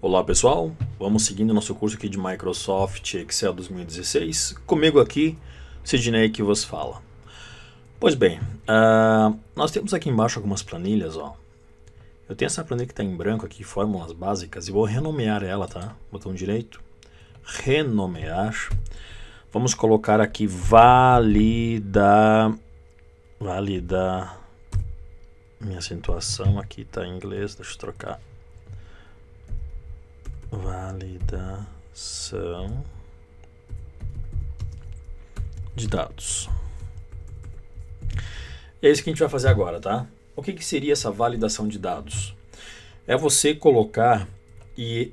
Olá pessoal, vamos seguindo nosso curso aqui de Microsoft Excel 2016. Comigo aqui, Sidney que vos fala. Pois bem, uh, nós temos aqui embaixo algumas planilhas, ó. Eu tenho essa planilha que está em branco aqui, fórmulas básicas, e vou renomear ela, tá? Botão direito, renomear. Vamos colocar aqui valida, valida, minha acentuação aqui está em inglês, deixa eu trocar validação de dados. É isso que a gente vai fazer agora, tá? O que, que seria essa validação de dados? É você colocar e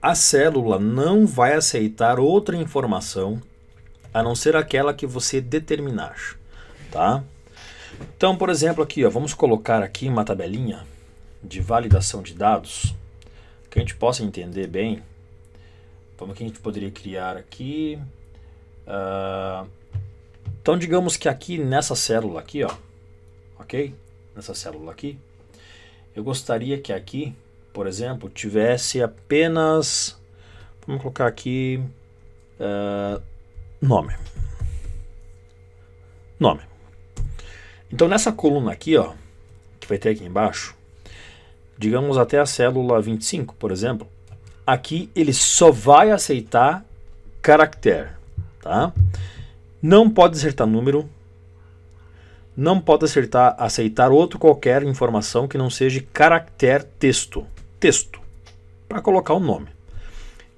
a célula não vai aceitar outra informação a não ser aquela que você determinar, tá? Então, por exemplo, aqui, ó, vamos colocar aqui uma tabelinha de validação de dados que a gente possa entender bem, como que a gente poderia criar aqui. Uh, então, digamos que aqui nessa célula aqui, ó, ok? Nessa célula aqui, eu gostaria que aqui, por exemplo, tivesse apenas, vamos colocar aqui, uh, nome. Nome. Então, nessa coluna aqui, ó, que vai ter aqui embaixo, digamos até a célula 25, por exemplo, aqui ele só vai aceitar caractere, tá? Não pode acertar número, não pode acertar, aceitar outro qualquer informação que não seja caractere texto, texto, para colocar o nome.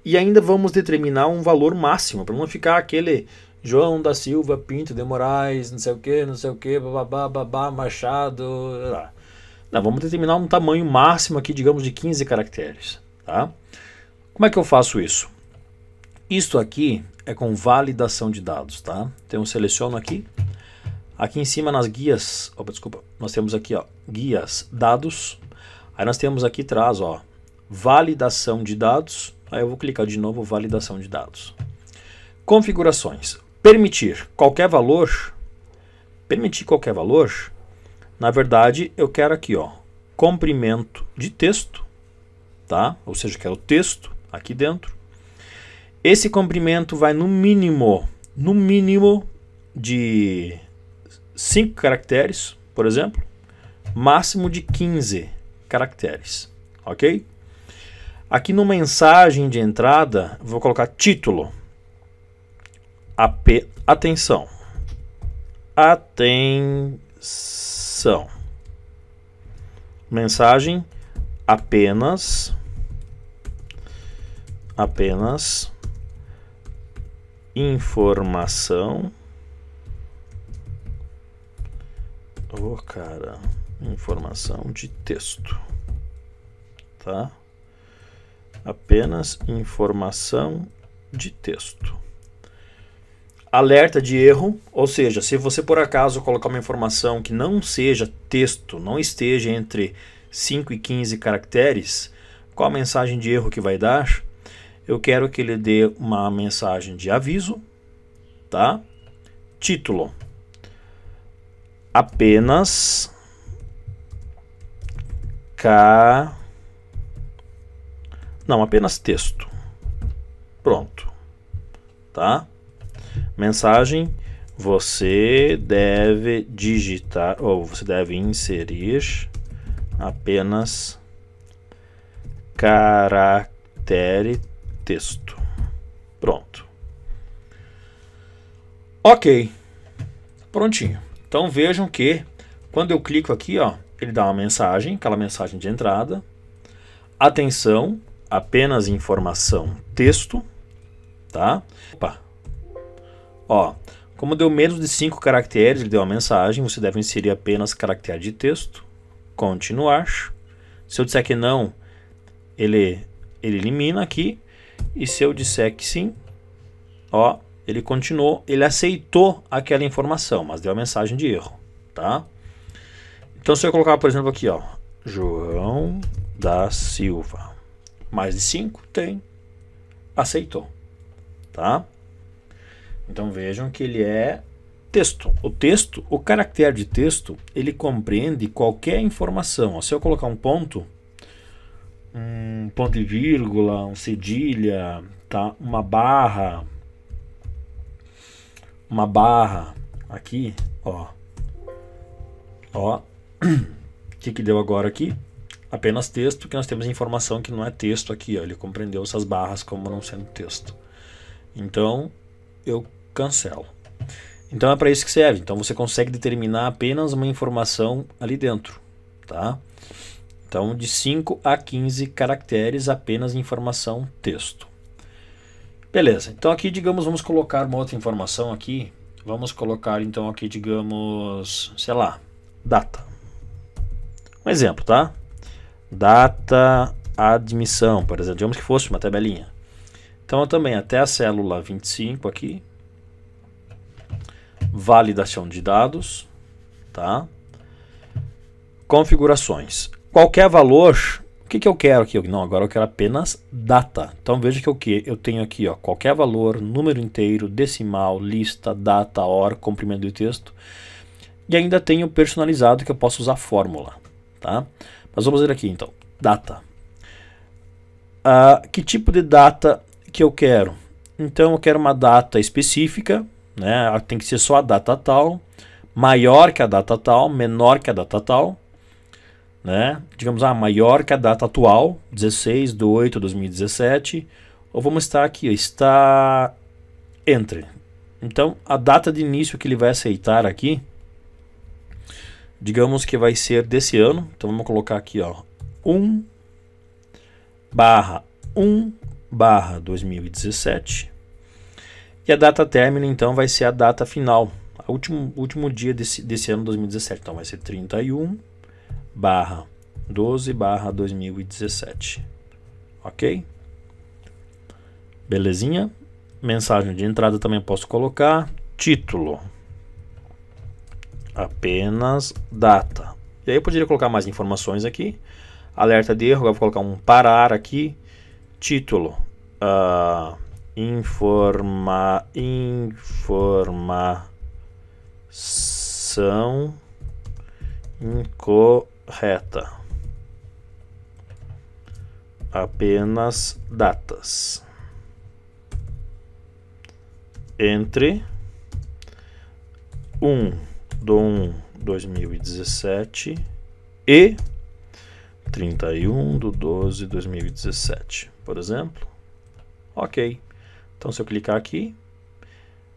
E ainda vamos determinar um valor máximo, para não ficar aquele João da Silva Pinto de Moraes, não sei o que, não sei o que, babá, babá, Machado, lá. Não, vamos determinar um tamanho máximo aqui, digamos, de 15 caracteres. Tá? Como é que eu faço isso? Isto aqui é com validação de dados. Tá? Então eu seleciono aqui. Aqui em cima nas guias, opa, desculpa, nós temos aqui ó, guias dados. Aí nós temos aqui atrás ó, validação de dados. Aí eu vou clicar de novo validação de dados. Configurações. Permitir qualquer valor. Permitir qualquer valor na verdade, eu quero aqui, ó, comprimento de texto, tá? Ou seja, eu quero texto aqui dentro. Esse comprimento vai no mínimo, no mínimo de 5 caracteres, por exemplo, máximo de 15 caracteres, ok? Aqui no mensagem de entrada, vou colocar título. AP, atenção. Atenção ação. mensagem apenas apenas informação O oh, cara informação de texto tá apenas informação de texto alerta de erro, ou seja, se você por acaso colocar uma informação que não seja texto, não esteja entre 5 e 15 caracteres, qual a mensagem de erro que vai dar? Eu quero que ele dê uma mensagem de aviso, tá? Título: Apenas K Não, apenas texto. Pronto. Tá? mensagem, você deve digitar ou você deve inserir apenas caractere texto. Pronto. Ok. Prontinho. Então vejam que quando eu clico aqui, ó, ele dá uma mensagem, aquela mensagem de entrada. Atenção, apenas informação texto, tá? Opa, Ó, como deu menos de 5 caracteres, ele deu uma mensagem, você deve inserir apenas caractere de texto, continuar. Se eu disser que não, ele, ele elimina aqui. E se eu disser que sim, ó, ele continuou, ele aceitou aquela informação, mas deu a mensagem de erro, tá? Então se eu colocar, por exemplo, aqui, ó, João da Silva, mais de 5, tem, aceitou, tá? Então vejam que ele é texto. O texto, o caractere de texto, ele compreende qualquer informação. Se eu colocar um ponto, um ponto e vírgula, um cedilha, tá? uma barra, uma barra aqui, ó, ó, o que que deu agora aqui? Apenas texto, que nós temos informação que não é texto aqui, ó. ele compreendeu essas barras como não sendo texto. Então, eu cancelo. Então é para isso que serve. Então você consegue determinar apenas uma informação ali dentro, tá? Então de 5 a 15 caracteres apenas informação texto. Beleza. Então aqui digamos vamos colocar uma outra informação aqui. Vamos colocar então aqui digamos, sei lá, data. Um exemplo, tá? Data admissão, por exemplo, digamos que fosse uma tabelinha. Então eu também até a célula 25 aqui, validação de dados, tá? Configurações. Qualquer valor, o que, que eu quero aqui? Não, agora eu quero apenas data. Então veja que eu, que eu tenho aqui, ó, qualquer valor, número inteiro, decimal, lista, data, hora, comprimento de texto. E ainda tenho personalizado que eu posso usar fórmula, tá? Mas vamos ver aqui então, data. Ah, que tipo de data que eu quero? Então eu quero uma data específica, né? Tem que ser só a data tal, maior que a data tal, menor que a data tal, né? Digamos, ah, maior que a data atual, 16 de 8 de 2017, ou vamos estar aqui, está entre. Então, a data de início que ele vai aceitar aqui, digamos que vai ser desse ano, então vamos colocar aqui, ó, 1 barra 1 barra 2017 e a data término, então, vai ser a data final, o último, último dia desse, desse ano 2017. Então, vai ser 31 barra 12 barra 2017. Ok? Belezinha? Mensagem de entrada também posso colocar. Título. Apenas data. E aí eu poderia colocar mais informações aqui. Alerta de erro, agora vou colocar um parar aqui. Título. Uh, informa informação incorreta. Apenas datas. Entre um do um dois mil e dezessete e trinta e um do doze dois mil e dezessete por exemplo. Ok. Então se eu clicar aqui,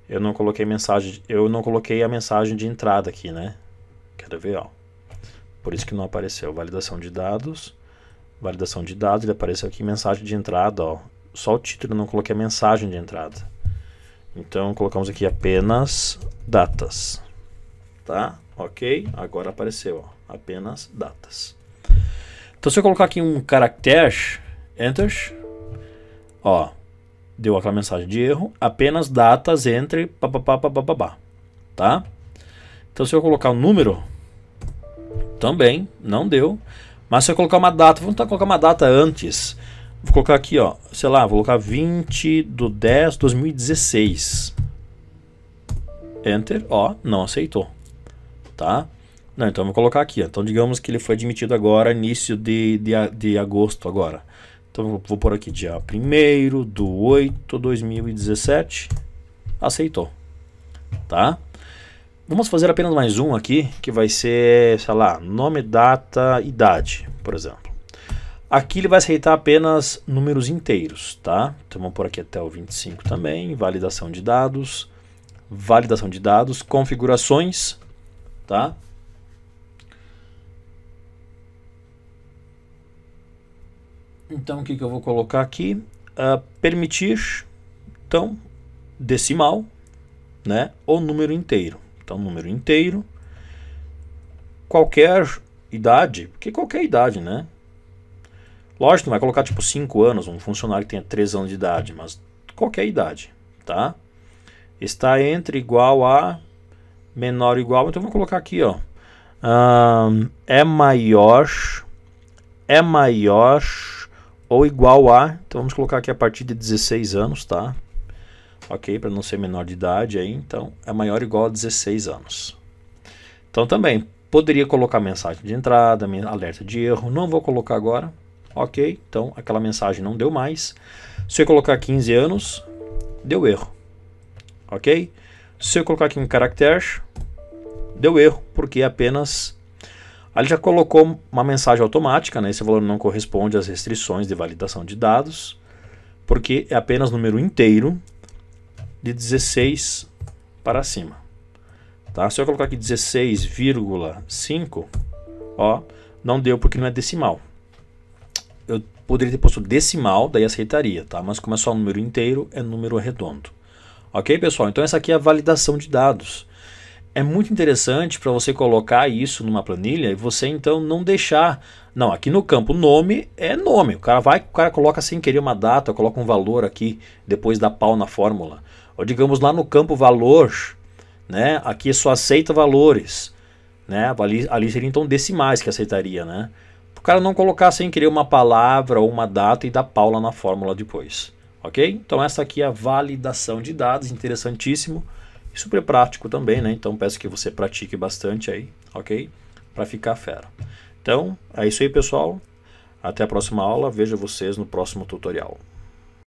eu não coloquei mensagem, eu não coloquei a mensagem de entrada aqui, né? Quero ver, ó. Por isso que não apareceu validação de dados. Validação de dados, ele apareceu aqui mensagem de entrada, ó. Só o título, não coloquei a mensagem de entrada. Então colocamos aqui apenas datas. Tá? OK? Agora apareceu, ó, apenas datas. Então se eu colocar aqui um caractere, enter, ó, deu aquela mensagem de erro, apenas datas entre papapá, papapá, tá? Então se eu colocar um número, também não deu. Mas se eu colocar uma data, vamos tentar colocar uma data antes. Vou colocar aqui, ó, sei lá, vou colocar 20 do 10 2016. Enter, ó, não aceitou. Tá? Não, então vou colocar aqui, ó. Então digamos que ele foi admitido agora, início de, de, de agosto agora. Então vou, vou pôr aqui dia 1 do 8 2017. Aceitou. Tá? Vamos fazer apenas mais um aqui, que vai ser, sei lá, nome, data, idade, por exemplo. Aqui ele vai aceitar apenas números inteiros, tá? Então vamos por aqui até o 25 também, validação de dados, validação de dados, configurações, tá? Então o que, que eu vou colocar aqui? Uh, permitir, então, decimal, né? Ou número inteiro. Então, número inteiro, qualquer idade, porque qualquer idade, né? Lógico, não vai colocar tipo 5 anos, um funcionário que tenha 3 anos de idade, mas qualquer idade, tá? Está entre igual a menor ou igual, então vou colocar aqui, ó. Um, ah, é maior, é maior ou igual a, então vamos colocar aqui a partir de 16 anos, tá? Ok, para não ser menor de idade aí, então é maior ou igual a 16 anos. Então também poderia colocar mensagem de entrada, alerta de erro, não vou colocar agora. Ok, então aquela mensagem não deu mais. Se eu colocar 15 anos, deu erro. Ok? Se eu colocar aqui um caractere deu erro, porque é apenas Aí ele já colocou uma mensagem automática, né? Esse valor não corresponde às restrições de validação de dados, porque é apenas número inteiro de 16 para cima. Tá? Se eu colocar aqui 16,5, ó, não deu porque não é decimal. Eu poderia ter posto decimal, daí aceitaria, tá? Mas como é só um número inteiro, é número redondo. Ok, pessoal? Então essa aqui é a validação de dados é muito interessante para você colocar isso numa planilha e você então não deixar. Não, aqui no campo nome é nome. O cara vai, o cara coloca sem querer uma data, coloca um valor aqui, depois dá pau na fórmula. Ou digamos lá no campo valor, né? Aqui é só aceita valores, né? Ali, ali seria então decimais que aceitaria, né? O cara não colocar sem querer uma palavra ou uma data e dar pau lá na fórmula depois. Ok? Então essa aqui é a validação de dados, interessantíssimo super prático também, né? Então peço que você pratique bastante aí, ok? Para ficar fera. Então, é isso aí, pessoal. Até a próxima aula. Vejo vocês no próximo tutorial.